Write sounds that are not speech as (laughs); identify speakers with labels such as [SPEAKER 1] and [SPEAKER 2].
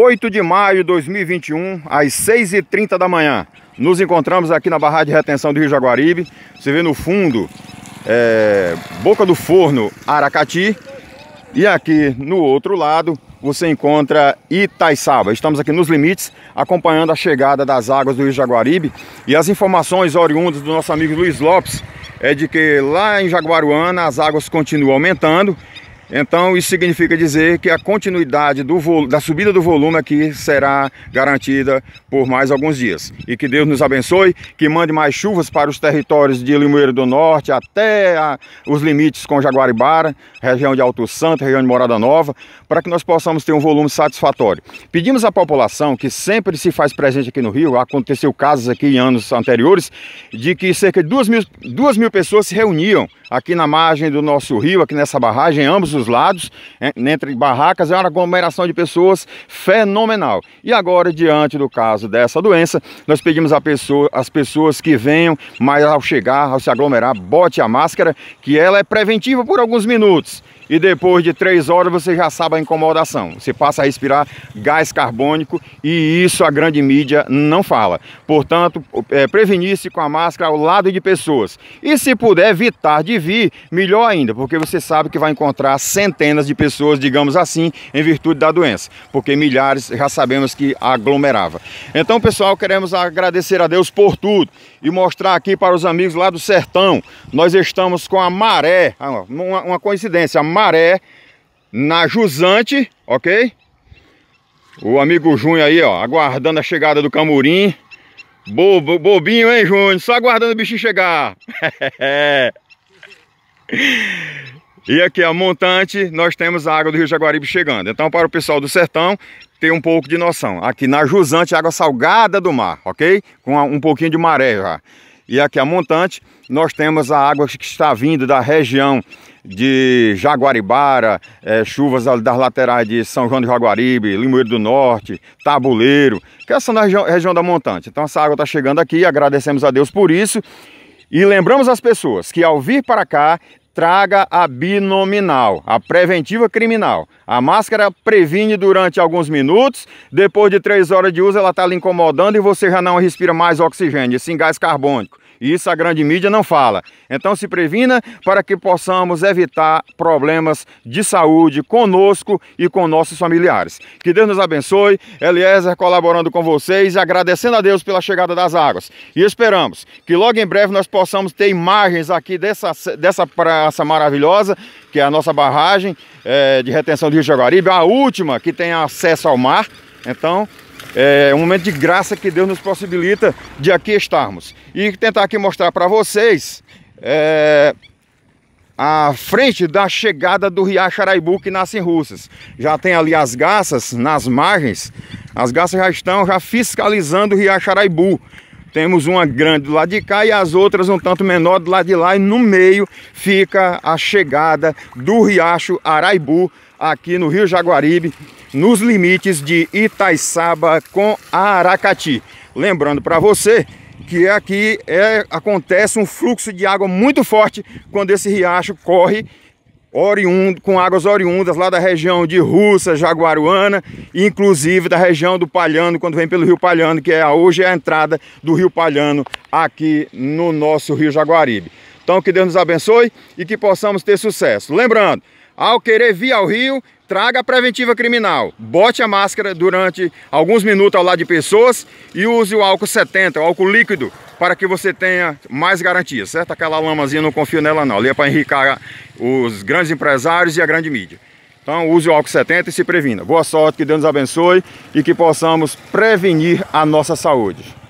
[SPEAKER 1] 8 de maio de 2021, às 6h30 da manhã. Nos encontramos aqui na barragem de retenção do Rio Jaguaribe. Você vê no fundo, é, Boca do Forno, Aracati. E aqui no outro lado, você encontra Itaiçaba. Estamos aqui nos limites, acompanhando a chegada das águas do Rio Jaguaribe. E as informações oriundas do nosso amigo Luiz Lopes é de que lá em Jaguaruana as águas continuam aumentando então isso significa dizer que a continuidade do, da subida do volume aqui será garantida por mais alguns dias. E que Deus nos abençoe, que mande mais chuvas para os territórios de Limoeiro do Norte até a, os limites com Jaguaribara, região de Alto Santo, região de Morada Nova, para que nós possamos ter um volume satisfatório. Pedimos à população que sempre se faz presente aqui no Rio, aconteceu casos aqui em anos anteriores, de que cerca de duas mil, duas mil pessoas se reuniam aqui na margem do nosso rio, aqui nessa barragem, ambos os os lados, entre barracas, é uma aglomeração de pessoas fenomenal. E agora, diante do caso dessa doença, nós pedimos às pessoa, pessoas que venham, mas ao chegar, ao se aglomerar, bote a máscara, que ela é preventiva por alguns minutos e depois de três horas você já sabe a incomodação. Você passa a respirar gás carbônico e isso a grande mídia não fala. Portanto, é, prevenir-se com a máscara ao lado de pessoas. E se puder evitar de vir, melhor ainda, porque você sabe que vai encontrar centenas de pessoas, digamos assim, em virtude da doença, porque milhares já sabemos que aglomerava. Então, pessoal, queremos agradecer a Deus por tudo e mostrar aqui para os amigos lá do sertão. Nós estamos com a maré, ah, uma, uma coincidência, a maré na jusante, ok? O amigo Junho aí, ó, aguardando a chegada do camurim. bobinho, hein, Junho? Só aguardando o bichinho chegar. (laughs) e aqui, a montante, nós temos a água do Rio Jaguaribe chegando. Então, para o pessoal do sertão, ter um pouco de noção. Aqui na jusante, água salgada do mar, ok? Com um pouquinho de maré já. E aqui a montante, nós temos a água que está vindo da região de Jaguaribara, é, chuvas das laterais de São João do Jaguaribe, Limoeiro do Norte, Tabuleiro, que é essa na região, região da montante. Então essa água está chegando aqui, agradecemos a Deus por isso. E lembramos as pessoas que ao vir para cá, traga a binominal, a preventiva criminal. A máscara previne durante alguns minutos, depois de três horas de uso ela está lhe incomodando e você já não respira mais oxigênio, sim gás carbônico. E isso a grande mídia não fala. Então se previna para que possamos evitar problemas de saúde conosco e com nossos familiares. Que Deus nos abençoe. Eliezer colaborando com vocês e agradecendo a Deus pela chegada das águas. E esperamos que logo em breve nós possamos ter imagens aqui dessa, dessa praça maravilhosa, que é a nossa barragem é, de retenção do Rio Jaguaribe, a última que tem acesso ao mar. Então, é um momento de graça que Deus nos possibilita de aqui estarmos. E tentar aqui mostrar para vocês é, frente da chegada do Riacho Araibu que nasce em Russas. Já tem ali as garças nas margens, as garças já estão já fiscalizando o Riacho Araibu. Temos uma grande do lado de cá e as outras um tanto menor do lado de lá e no meio fica a chegada do Riacho Araibu aqui no Rio Jaguaribe, nos limites de Itaiçaba com Aracati. Lembrando para você que aqui é, acontece um fluxo de água muito forte quando esse riacho corre oriundo, com águas oriundas lá da região de Russa, Jaguaruana, inclusive da região do Palhano, quando vem pelo Rio Palhano, que é hoje é a entrada do Rio Palhano aqui no nosso Rio Jaguaribe. Então que Deus nos abençoe e que possamos ter sucesso. Lembrando, ao querer vir ao rio, traga a preventiva criminal, bote a máscara durante alguns minutos ao lado de pessoas e use o álcool 70, o álcool líquido, para que você tenha mais garantias, certo? Aquela lamazinha não confio nela não, ali é para enricar os grandes empresários e a grande mídia. Então use o álcool 70 e se previna. Boa sorte, que Deus nos abençoe e que possamos prevenir a nossa saúde.